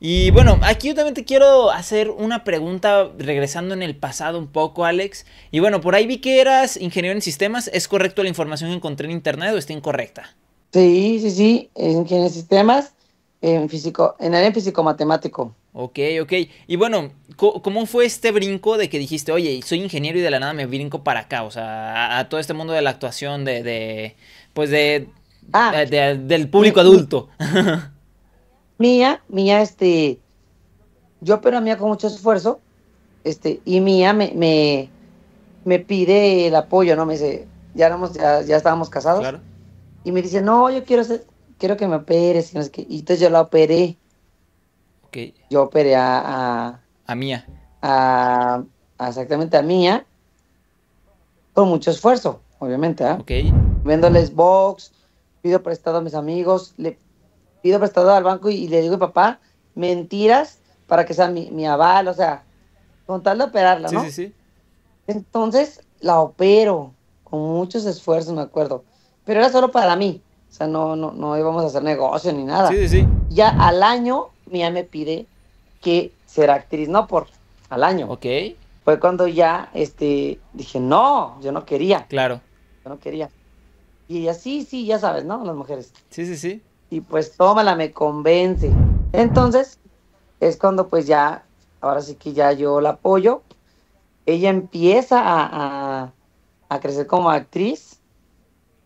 Y bueno, aquí yo también te quiero hacer una pregunta regresando en el pasado un poco, Alex. Y bueno, por ahí vi que eras ingeniero en sistemas. ¿Es correcta la información que encontré en internet o está incorrecta? Sí, sí, sí, ingeniero en sistemas, en físico, en área físico matemático. Ok, ok. Y bueno, ¿cómo fue este brinco de que dijiste, oye, soy ingeniero y de la nada me brinco para acá? O sea, a, todo este mundo de la actuación, de, pues ah. de, del público adulto. Mía, Mía, este, yo operé a Mía con mucho esfuerzo, este, y Mía me, me, pide el apoyo, ¿no? Me dice, ya, ya, ya estábamos casados. Claro. Y me dice, no, yo quiero quiero que me operes. Y, entonces yo la operé. Okay. Yo operé a, a... Mía. A, exactamente a Mía. Con mucho esfuerzo, obviamente, ¿eh? Ok. Viéndoles box, pido prestado a mis amigos, le pido prestado al banco y, le digo, papá, mentiras para que sea mi, aval, o sea, con tal de operarla, ¿no? Sí, sí, sí. Entonces la opero con muchos esfuerzos, me acuerdo, pero era solo para mí, o sea, no, no, no íbamos a hacer negocio ni nada. Sí, sí, sí. Ya al año, mi me pide que ser actriz, no por al año. Ok. Fue cuando ya, este, dije, no, yo no quería. Claro. Yo no quería. Y así, sí, ya sabes, ¿no? Las mujeres. Sí, sí, sí y pues tómala, me convence. Entonces es cuando pues ya, ahora sí que ya yo la apoyo. Ella empieza a, crecer como actriz,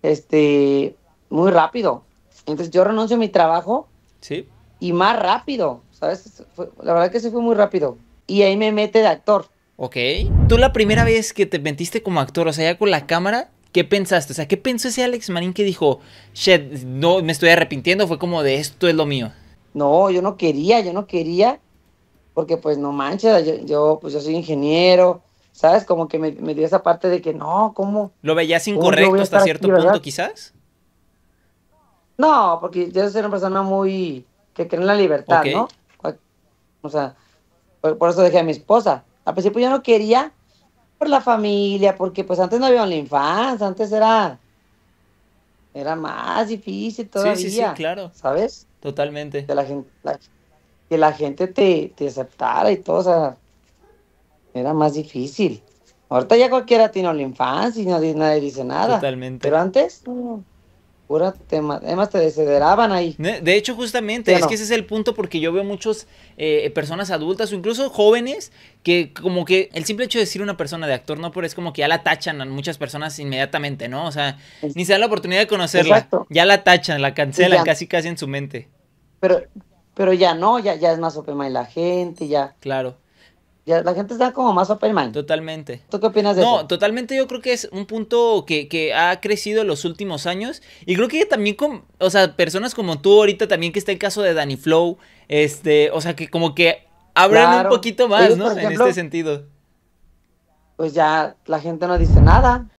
este, muy rápido. Entonces yo renuncio a mi trabajo. Sí. Y más rápido, ¿sabes? la verdad que sí fue muy rápido. Y ahí me mete de actor. Ok. ¿Tú la primera vez que te metiste como actor, o sea, ya con la cámara, ¿Qué pensaste? O sea, ¿qué pensó ese Alex Marín que dijo, shit, no, me estoy arrepintiendo? Fue como de esto es lo mío. No, yo no quería, yo no quería, porque pues no manches, yo, pues yo soy ingeniero, ¿sabes? Como que me, dio esa parte de que no, ¿cómo? ¿Lo veías incorrecto hasta cierto punto quizás? No, porque yo soy una persona muy que cree en la libertad, ¿no? O sea, por, por, eso dejé a mi esposa. Al principio yo no quería, por la familia, porque pues antes no había infancia antes era era más difícil todavía. Sí, sí, sí, claro. ¿Sabes? Totalmente. Que la gente, te, aceptara y todo, o sea, era más difícil. Ahorita ya cualquiera tiene infancia y nadie, dice nada. Totalmente. Pero antes, tema. Además, te desideraban ahí. De hecho, justamente, es que ese es el punto porque yo veo muchas eh, personas adultas o incluso jóvenes que como que el simple hecho de decir una persona de actor no, pero es como que ya la tachan a muchas personas inmediatamente, ¿no? O sea, ni se da la oportunidad de conocerla. Ya la tachan, la cancelan casi casi en su mente. Pero, pero ya no, ya, ya es más open y la gente, ya. Claro. Ya la gente está como más open mind. Totalmente. ¿Tú qué opinas de eso? No, totalmente yo creo que es un punto que, ha crecido en los últimos años. Y creo que también, con, o sea, personas como tú ahorita también que está el caso de Danny Flow, este, o sea, que como que hablan un poquito más, ¿no? en este sentido. Pues ya la gente no dice nada.